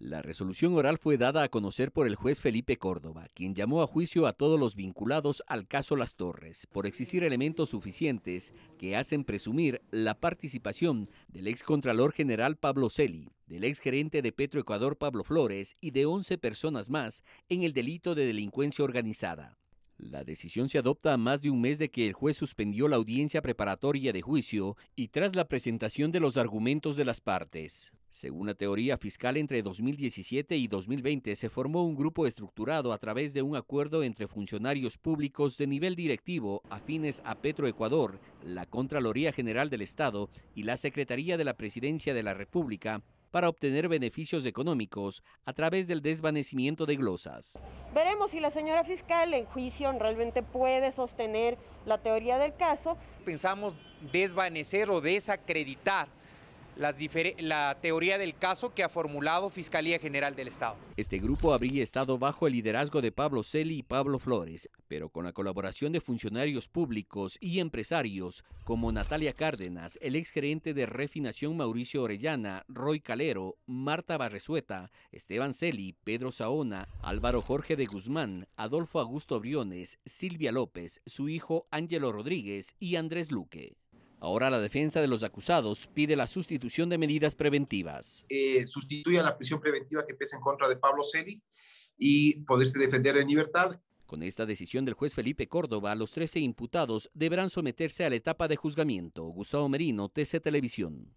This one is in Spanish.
La resolución oral fue dada a conocer por el juez Felipe Córdoba, quien llamó a juicio a todos los vinculados al caso Las Torres, por existir elementos suficientes que hacen presumir la participación del excontralor general Pablo Celi, del exgerente de Petroecuador Pablo Flores y de 11 personas más en el delito de delincuencia organizada. La decisión se adopta a más de un mes de que el juez suspendió la audiencia preparatoria de juicio y tras la presentación de los argumentos de las partes. Según la teoría fiscal, entre 2017 y 2020 se formó un grupo estructurado a través de un acuerdo entre funcionarios públicos de nivel directivo afines a Petroecuador, la Contraloría General del Estado y la Secretaría de la Presidencia de la República para obtener beneficios económicos a través del desvanecimiento de glosas. Veremos si la señora fiscal en juicio realmente puede sostener la teoría del caso. Pensamos desvanecer o desacreditar la teoría del caso que ha formulado Fiscalía General del Estado. Este grupo habría estado bajo el liderazgo de Pablo Celi y Pablo Flores, pero con la colaboración de funcionarios públicos y empresarios como Natalia Cárdenas, el exgerente de Refinación Mauricio Orellana, Roy Calero, Marta Barresueta, Esteban Celi, Pedro Saona, Álvaro Jorge de Guzmán, Adolfo Augusto Briones, Silvia López, su hijo Ángelo Rodríguez y Andrés Luque. Ahora la defensa de los acusados pide la sustitución de medidas preventivas. Eh, la prisión preventiva que pesa en contra de Pablo Celi y poderse defender en libertad. Con esta decisión del juez Felipe Córdoba, los 13 imputados deberán someterse a la etapa de juzgamiento. Gustavo Merino, TC Televisión.